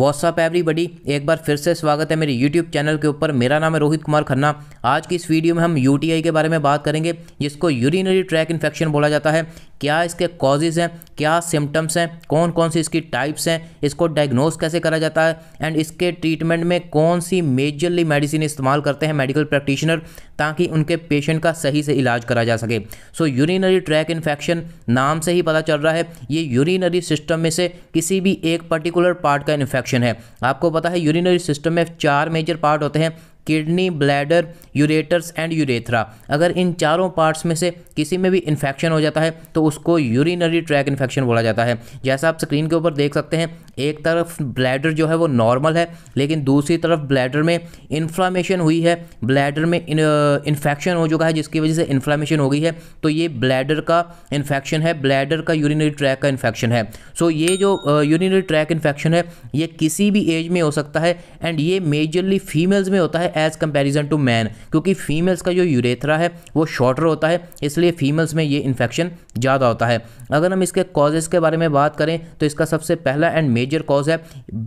WhatsApp everybody एक बार फिर से स्वागत है मेरे यूट्यूब चैनल के ऊपर मेरा नाम है रोहित कुमार खन्ना आज की इस वीडियो में हम यूटीआई के बारे में बात करेंगे जिसको यूरिनरी ट्रैक इन्फेक्शन बोला जाता है क्या इसके कॉजेज़ हैं क्या सिम्टम्स हैं कौन कौन सी इसकी टाइप्स हैं इसको डायग्नोस कैसे करा जाता है एंड इसके ट्रीटमेंट में कौन सी मेजरली मेडिसिन इस्तेमाल करते हैं मेडिकल प्रैक्टिशनर ताकि उनके पेशेंट का सही से इलाज करा जा सके सो यूरिनरी ट्रैक इन्फेक्शन नाम से ही पता चल रहा है ये यूरिनरी सिस्टम में से किसी भी एक पर्टिकुलर पार्ट का इन्फेक्शन है आपको पता है यूरिनरी सिस्टम में चार मेजर पार्ट होते हैं kidney bladder ureters and urethra अगर इन चारों पार्ट्स में से किसी में भी इन्फेक्शन हो जाता है तो उसको यूरिनरी ट्रैक इन्फेक्शन बोला जाता है जैसा आप स्क्रीन के ऊपर देख सकते हैं एक तरफ ब्लैडर जो है वो नॉर्मल है लेकिन दूसरी तरफ ब्लैडर में इन्फ्लामेशन हुई है ब्लैडर में इन्फेक्शन हो चुका है जिसकी वजह से इन्फ्लामेशन हो गई है तो ये ब्लैडर का इन्फेक्शन है ब्लैडर का यूरिनरी ट्रैक का इन्फेक्शन है सो ये जो यूरिनरी ट्रैक इन्फेक्शन है ये किसी भी एज में हो सकता है एंड ये मेजरली फीमेल्स में होता है है एज कंपेरिजन टू मैन क्योंकि फीमेल्स का जो यूरेथरा है वो शॉर्टर होता है इसलिए फीमेल्स में ये इन्फेक्शन ज़्यादा होता है अगर हम इसके कॉजेज़ के बारे में बात करें तो इसका सबसे पहला एंड मेजर कॉज है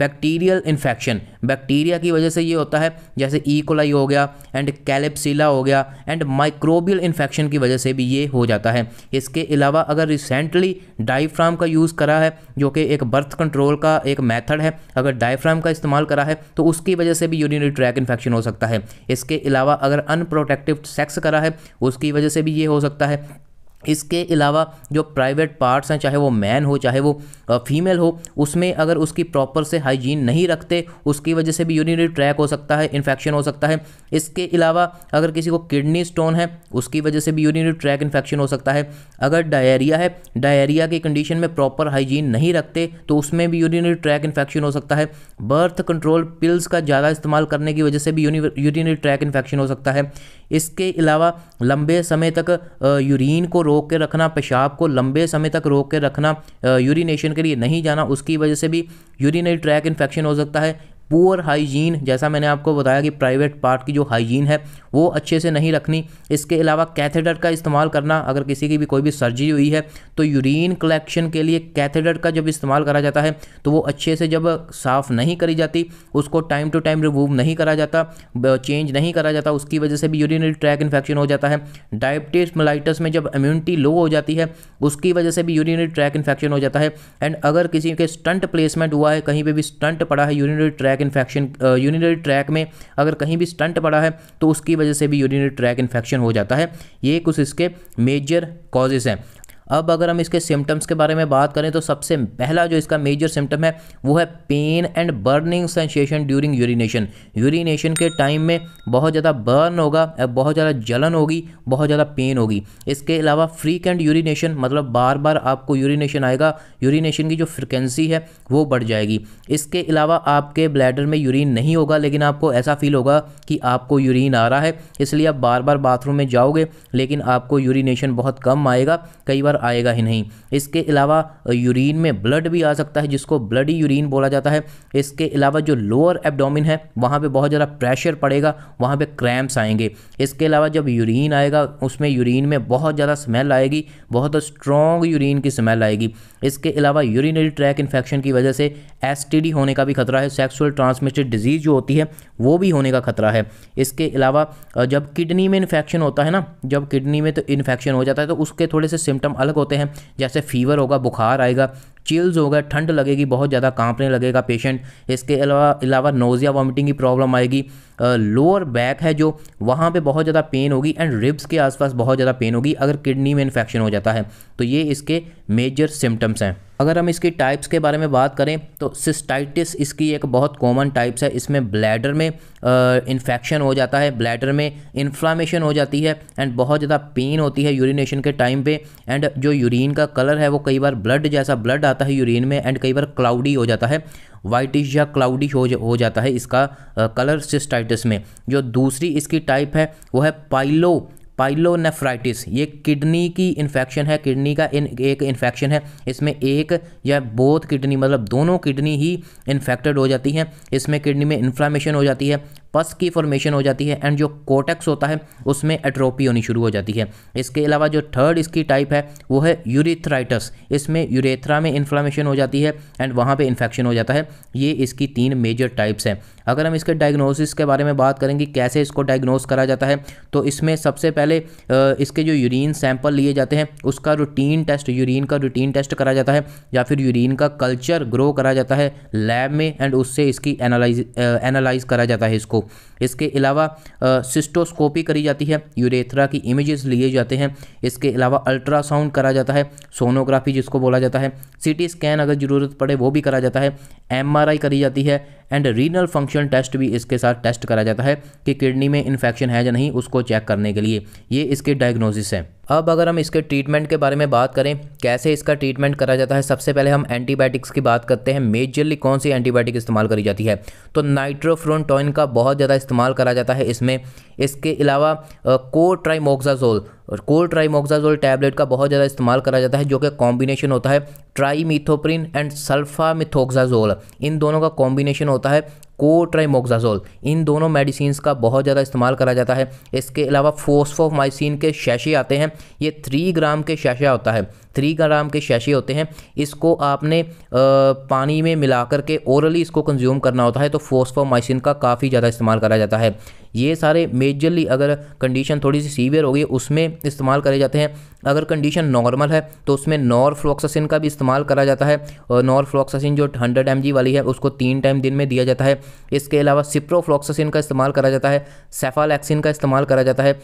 बैक्टीरियल इन्फेक्शन बैक्टीरिया की वजह से ये होता है जैसे ईकोलाई e. हो गया एंड कैलेप्सिला हो गया एंड माइक्रोबियल इन्फेक्शन की वजह से भी ये हो जाता है इसके अलावा अगर रिसेंटली डाइफ्राम का यूज़ करा है जो कि एक बर्थ कंट्रोल का एक मेथड है अगर डाइफ्राम का इस्तेमाल करा है तो उसकी वजह से भी यूरिनरी ट्रैक इन्फेक्शन हो सकता है सकता है इसके अलावा अगर अनप्रोटेक्टिव सेक्स करा है उसकी वजह से भी ये हो सकता है इसके अलावा जो प्राइवेट पार्ट्स हैं चाहे वो मैन हो चाहे वो फीमेल हो उसमें अगर उसकी प्रॉपर से हाइजीन नहीं रखते उसकी वजह से भी यूरिनरी ट्रैक हो सकता है इन्फेक्शन हो सकता है इसके अलावा अगर किसी को किडनी स्टोन है उसकी वजह से भी यूरिनरी ट्रैक इन्फेक्शन हो सकता है अगर डायरिया है डायरिया की कंडीशन में प्रॉपर हाइजीन नहीं रखते तो उसमें भी यूरिनरी ट्रैक इन्फेक्शन हो सकता है बर्थ कंट्रोल पिल्स का ज़्यादा इस्तेमाल करने की वजह से भी यूरिनरी ट्रैक इन्फेक्शन हो सकता है इसके अलावा लंबे समय तक यूरिन को रोक के रखना पेशाब को लंबे समय तक रोक के रखना यूरिनेशन के लिए नहीं जाना उसकी वजह से भी यूरिनरी ट्रैक इन्फेक्शन हो सकता है पुअर हाइजीन जैसा मैंने आपको बताया कि प्राइवेट पार्ट की जो हाइजीन है वो अच्छे से नहीं रखनी इसके अलावा कैथेडर का इस्तेमाल करना अगर किसी की भी कोई भी सर्जरी हुई है तो यूरिन कलेक्शन के लिए कैथेडर का जब इस्तेमाल करा जाता है तो वो अच्छे से जब साफ़ नहीं करी जाती उसको टाइम टू टाइम रिमूव नहीं करा जाता चेंज नहीं करा जाता उसकी वजह से भी यूरिनरी ट्रैक इन्फेक्शन हो जाता है डायबिटीज मलाइटस में जब इम्यूनिटी लो हो जाती है उसकी वजह से भी यूरिनरी ट्रैक इन्फेक्शन हो जाता है एंड अगर किसी के स्टंट प्लेसमेंट हुआ है कहीं पर भी स्टंट पड़ा है urinary tract tract infection urinary tract में अगर कहीं भी स्टंट पड़ा है तो उसकी वजह से भी यूरिनरी ट्रैक इन्फेक्शन हो जाता है ये कुछ इसके मेजर कॉजेज़ हैं अब अगर हम इसके सिम्टम्स के बारे में बात करें तो सबसे पहला जो इसका मेजर सिम्टम है वो है pain and burning sensation during urination urination के टाइम में बहुत ज़्यादा बर्न होगा बहुत ज़्यादा जलन होगी बहुत ज़्यादा पेन होगी इसके अलावा एंड यूरिनेशन मतलब बार बार आपको यूरिनेशन आएगा यूरिनेशन की जो फ्रिक्वेंसी है वो बढ़ जाएगी इसके अलावा आपके ब्लैडर में यूरिन नहीं होगा लेकिन आपको ऐसा फील होगा कि आपको यूरिन आ रहा है इसलिए आप बार बार बाथरूम में जाओगे लेकिन आपको यूरिनेशन बहुत कम आएगा कई बार नज़र आएगा ही नहीं इसके अलावा यूरिन में ब्लड भी आ सकता है जिसको ब्लडी यूरिन बोला जाता है इसके अलावा जो लोअर एब्डोमिन है वहाँ पर बहुत ज़्यादा प्रेशर पड़ेगा वहाँ पर क्रैम्प्स आएंगे इसके अलावा जब यूरिन आएगा उसमें यूरिन में बहुत ज़्यादा स्मेल आएगी बहुत स्ट्रॉन्ग यूरिन की स्मेल आएगी इसके अलावा यूरिनरी ट्रैक इन्फेक्शन की वजह से एस होने का भी खतरा है सेक्सुअल ट्रांसमिटेड डिजीज़ जो होती है वो भी होने का खतरा है इसके अलावा जब किडनी में इन्फेक्शन होता है ना जब किडनी में तो इन्फेक्शन हो जाता है तो उसके थोड़े से सिम्टम अलग होते हैं जैसे फीवर होगा बुखार आएगा चिल्स होगा ठंड लगेगी बहुत ज़्यादा कांपने लगेगा पेशेंट इसके अलावा अलावा नोज़िया वॉमिटिंग की प्रॉब्लम आएगी लोअर बैक है जो वहाँ पे बहुत ज़्यादा पेन होगी एंड रिब्स के आसपास बहुत ज़्यादा पेन होगी अगर किडनी में इन्फेक्शन हो जाता है तो ये इसके मेजर सिम्टम्स हैं अगर हम इसकी टाइप्स के बारे में बात करें तो सिस्टाइटिस इसकी एक बहुत कॉमन टाइप्स है इसमें ब्लैडर में इन्फेक्शन हो जाता है ब्लैडर में इन्फ्लामेशन हो जाती है एंड बहुत ज़्यादा पेन होती है यूरिनेशन के टाइम पे एंड जो यूरिन का कलर है वो कई बार ब्लड जैसा ब्लड आता है यूरिन में एंड कई बार क्लाउडी हो जाता है वाइटिश या क्लाउडी हो, हो जाता है इसका कलर सिस्टाइटिस में जो दूसरी इसकी टाइप है वो है पाइलो पाइलोनेफ्राइटिस ये किडनी की इन्फेक्शन है किडनी का इन एक इन्फेक्शन है इसमें एक या बोथ किडनी मतलब दोनों किडनी ही इन्फेक्टेड हो जाती हैं इसमें किडनी में इन्फ्लामेशन हो जाती है पस की फॉर्मेशन हो जाती है एंड जो कोटेक्स होता है उसमें एट्रोपी होनी शुरू हो जाती है इसके अलावा जो थर्ड इसकी टाइप है वो है यूरिथ्राइटस इसमें यूरेथ्रा में इन्फ्लामेशन हो जाती है एंड वहाँ पर इन्फेक्शन हो जाता है ये इसकी तीन मेजर टाइप्स हैं अगर हम इसके डायग्नोसिस के बारे में बात करेंगे कैसे इसको डायग्नोस करा जाता है तो इसमें सबसे पहले इसके जो यूरिन सैंपल लिए जाते हैं उसका रूटीन टेस्ट यूरिन का रूटीन टेस्ट करा जाता है या फिर यूरिन का कल्चर ग्रो करा जाता है लैब में एंड उससे इसकी एनालाइज एनालाइज करा जाता है इसको इसके अलावा सिस्टोस्कोपी करी जाती है यूरेथ्रा की इमेजेस लिए जाते हैं इसके अलावा अल्ट्रासाउंड करा जाता है सोनोग्राफी जिसको बोला जाता है सीटी स्कैन अगर ज़रूरत पड़े वो भी करा जाता है एमआरआई करी जाती है एंड रीनल फंक्शन टेस्ट भी इसके साथ टेस्ट करा जाता है कि किडनी में इन्फेक्शन है या नहीं उसको चेक करने के लिए ये इसके डायग्नोसिस हैं अब अगर हम इसके ट्रीटमेंट के बारे में बात करें कैसे इसका ट्रीटमेंट करा जाता है सबसे पहले हम एंटीबायोटिक्स की बात करते हैं मेजरली कौन सी एंटीबायोटिक इस्तेमाल करी जाती है तो नाइट्रोफ्रोनटोइन का बहुत ज़्यादा इस्तेमाल करा जाता है इसमें इसके अलावा को ट्राइमोक्साजोल और ट्राइमोक्साजोल टैबलेट का बहुत ज़्यादा इस्तेमाल करा जाता है जो कि कॉम्बिनेशन होता है ट्राईमीथोप्रिन एंड सल्फामिथोक्साजोल इन दोनों का कॉम्बिनेशन होता है कोट्राइमोक्साजोल इन दोनों मेडिसिन का बहुत ज़्यादा इस्तेमाल करा जाता है इसके अलावा फोस्फोमाइसिन के शैशे आते हैं ये थ्री ग्राम के शैशा होता है थ्री ग्राम के शैशे होते हैं इसको आपने आ, पानी में मिलाकर के ओरली इसको कंज्यूम करना होता है तो फोस्फोमाइसिन का काफ़ी ज़्यादा इस्तेमाल करा जाता है ये सारे मेजरली अगर कंडीशन थोड़ी सी सीवियर होगी उसमें इस्तेमाल करे जाते हैं अगर कंडीशन नॉर्मल है तो उसमें फ्लोक्सासिन का भी इस्तेमाल करा जाता है और फ्लोक्सासिन जो हंड्रेड एम वाली है उसको तीन टाइम दिन में दिया जाता है इसके अलावा सिप्रोफ्लोक्सासिन का इस्तेमाल करा जाता है सेफालैक्सिन का इस्तेमाल करा जाता है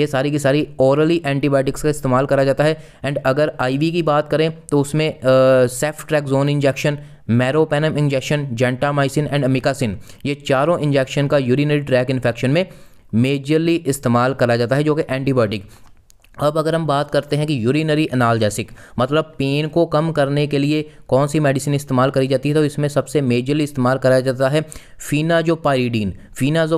ये सारी की सारी ओरली एंटीबायोटिक्स का इस्तेमाल करा जाता है एंड अगर आईवी की बात करें तो उसमें ceftriaxone injection meropenem injection gentamicin and amikacin ये चारों इंजेक्शन का यूरिनरी ट्रैक इन्फेक्शन में मेजरली इस्तेमाल करा जाता है जो कि एंटीबायोटिक अब अगर हम बात करते हैं कि यूरिनरी एनालजेसिक मतलब पेन को कम करने के लिए कौन सी मेडिसिन इस्तेमाल करी जाती है तो इसमें सबसे मेजरली इस्तेमाल कराया जाता है फीनाजोपायरीडीन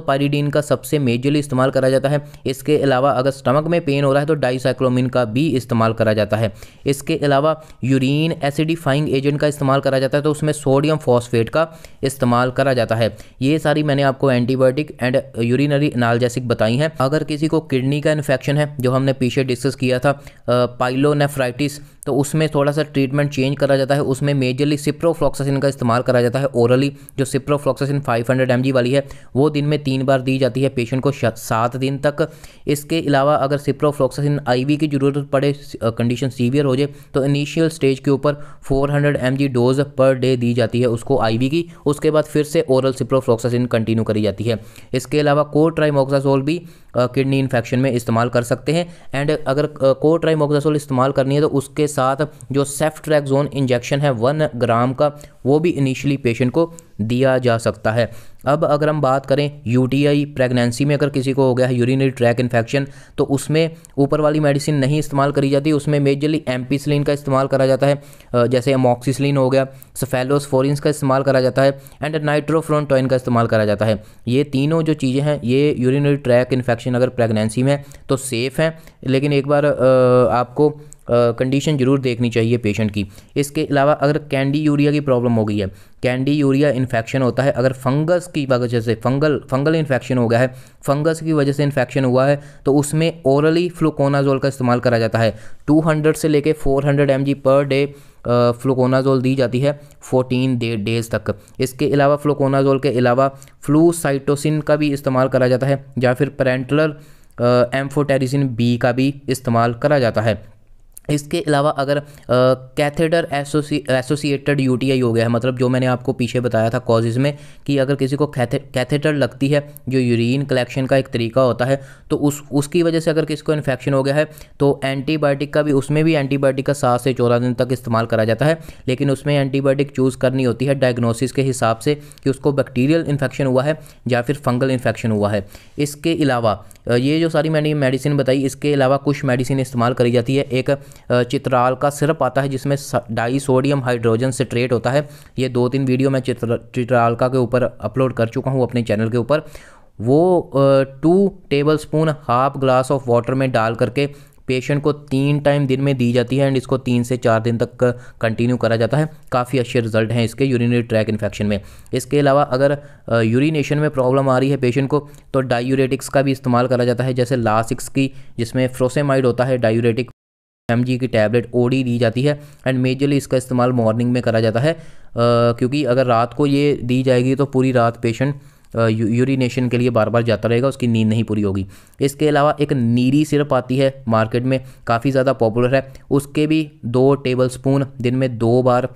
पारीडीन का सबसे मेजरली इस्तेमाल करा जाता है इसके अलावा अगर स्टमक में पेन हो रहा है तो डाइसाइक्लोमिन का भी इस्तेमाल करा जाता है इसके अलावा यूरिन एसिडिफाइंग एजेंट का इस्तेमाल करा जाता है तो उसमें सोडियम फॉस्फेट का इस्तेमाल करा जाता है ये सारी मैंने आपको एंटीबायोटिक एंड यूरिनरी एनालजेसिक बताई हैं अगर किसी को किडनी का इन्फेक्शन है जो हमने पीछे डिस्कस किया था पाइलोनेफ्राइटिस तो उसमें थोड़ा सा ट्रीटमेंट चेंज करा जाता है उसमें मेजरली सिप्रोफ्लॉक्सासिन का इस्तेमाल करा जाता है ओरली जो सिप्रोफ्लॉक्सासिन 500 हंड्रेड वाली है वो दिन में तीन बार दी जाती है पेशेंट को सात दिन तक इसके अलावा अगर सिप्रोफ्लॉक्सासिन आई की ज़रूरत पड़े कंडीशन सीवियर हो जाए तो इनिशियल स्टेज के ऊपर four hundred dose per day दी जाती है उसको आई की उसके बाद फिर से ओरल सिप्रोफ्लॉक्सासिन कंटिन्यू करी जाती है इसके अलावा कोट्राइमोक्सासोल भी किडनी इन्फेक्शन में इस्तेमाल कर सकते हैं एंड अगर कोट्राइमोक्सासोल इस्तेमाल करनी है तो उसके साथ जो सेफ्ट्रैक्जोन इंजेक्शन है वन ग्राम का वो भी इनिशियली पेशेंट को दिया जा सकता है अब अगर हम बात करें यूटीआई प्रेगनेंसी में अगर किसी को हो गया है यूरिनरी ट्रैक इन्फेक्शन तो उसमें ऊपर वाली मेडिसिन नहीं इस्तेमाल करी जाती उसमें मेजरली एम्पीसलिन का इस्तेमाल करा जाता है जैसे एमॉक्सीसलिन हो गया सफेलोसफोरिन्स का इस्तेमाल करा जाता है एंड नाइट्रोफ्रोनटोइन का इस्तेमाल करा जाता है ये तीनों जो चीज़ें हैं ये यूरिनरी ट्रैक इन्फेक्शन अगर प्रेगनेंसी में तो सेफ़ हैं लेकिन एक बार आपको कंडीशन ज़रूर देखनी चाहिए पेशेंट की इसके अलावा अगर कैंडी यूरिया की प्रॉब्लम हो गई है कैंडी यूरिया इन्फेक्शन होता है अगर फंगस की वजह से फंगल फंगल इन्फेक्शन हो गया है फंगस की वजह से इन्फेक्शन हुआ है तो उसमें ओरली फ्लोकोनाजोल का इस्तेमाल करा जाता है 200 से लेके 400 हंड्रेड पर डे फ्लोकोनाजोल दी जाती है 14 डे डेज तक इसके अलावा फ्लोकोनाजोल के अलावा फ्लू साइटोसिन का भी इस्तेमाल करा जाता है या फिर पेरेंटलर एम्फोटेरिसिन बी का भी इस्तेमाल करा जाता है इसके अलावा अगर कैथेडर एसोसी एसोसिएटेड यूटीआई हो गया है मतलब जो मैंने आपको पीछे बताया था कॉजेज़ में कि अगर किसी को कैथे कैथेटर लगती है जो यूरिन कलेक्शन का एक तरीका होता है तो उस उसकी वजह से अगर किसी को इन्फेक्शन हो गया है तो एंटीबायोटिक का भी उसमें भी एंटीबायोटिक का सात से चौदह दिन तक इस्तेमाल करा जाता है लेकिन उसमें एंटीबायोटिक चूज़ करनी होती है डायग्नोसिस के हिसाब से कि उसको बैक्टीरियल इन्फेक्शन हुआ है या फिर फंगल इन्फेक्शन हुआ है इसके अलावा ये जो सारी मैंने मेडिसिन बताई इसके अलावा कुछ मेडिसिन इस्तेमाल करी जाती है एक चित्राल का सिरप आता है जिसमें डाई सोडियम हाइड्रोजन सिट्रेट होता है ये दो तीन वीडियो मैं चित्र चित्राल का के ऊपर अपलोड कर चुका हूँ अपने चैनल के ऊपर वो two tablespoon half glass of water में डाल करके पेशेंट को तीन टाइम दिन में दी जाती है एंड इसको तीन से चार दिन तक कंटिन्यू करा जाता है काफ़ी अच्छे रिजल्ट हैं इसके यूरिनरी ट्रैक इन्फेक्शन में इसके अलावा अगर यूरिनेशन में प्रॉब्लम आ रही है पेशेंट को तो डायूरेटिक्स का भी इस्तेमाल करा जाता है जैसे लासिक्स की जिसमें फ्रोसेमाइड होता है डायूरेटिक एम की टैबलेट ओडी दी जाती है एंड मेजरली इसका इस्तेमाल मॉर्निंग में करा जाता है क्योंकि अगर रात को ये दी जाएगी तो पूरी रात पेशेंट यूरिनेशन के लिए बार बार जाता रहेगा उसकी नींद नहीं पूरी होगी इसके अलावा एक नीरी सिरप आती है मार्केट में काफ़ी ज़्यादा पॉपुलर है उसके भी दो टेबल स्पून दिन में दो बार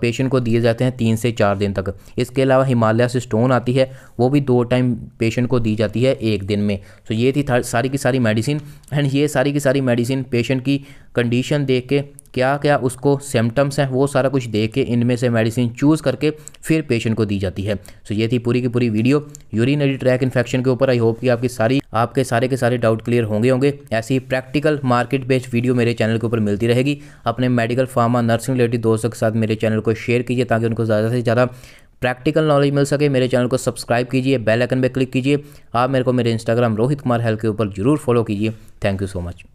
पेशेंट को दिए जाते हैं तीन से चार दिन तक इसके अलावा हिमालय से स्टोन आती है वो भी दो टाइम पेशेंट को दी जाती है एक दिन में तो ये थी सारी की सारी मेडिसिन एंड ये सारी की सारी मेडिसिन पेशेंट की कंडीशन देख के क्या क्या उसको सिम्टम्स हैं वो सारा कुछ देख के इनमें से मेडिसिन चूज़ करके फिर पेशेंट को दी जाती है सो so ये थी पूरी की पूरी वीडियो यूरिनरी ट्रैक इन्फेक्शन के ऊपर आई होप कि आपकी सारी आपके सारे के सारे डाउट क्लियर होंगे होंगे ऐसी प्रैक्टिकल मार्केट बेस्ड वीडियो मेरे चैनल के ऊपर मिलती रहेगी अपने मेडिकल फार्मा नर्सिंग रिलेटेड दोस्तों के साथ मेरे चैनल को शेयर कीजिए ताकि उनको ज़्यादा से ज़्यादा प्रैक्टिकल नॉलेज मिल सके मेरे चैनल को सब्सक्राइब कीजिए बेल आइकन पर क्लिक कीजिए आप मेरे को मेरे इंस्टाग्राम रोहित कुमार हेल्थ के ऊपर जरूर फॉलो कीजिए थैंक यू सो मच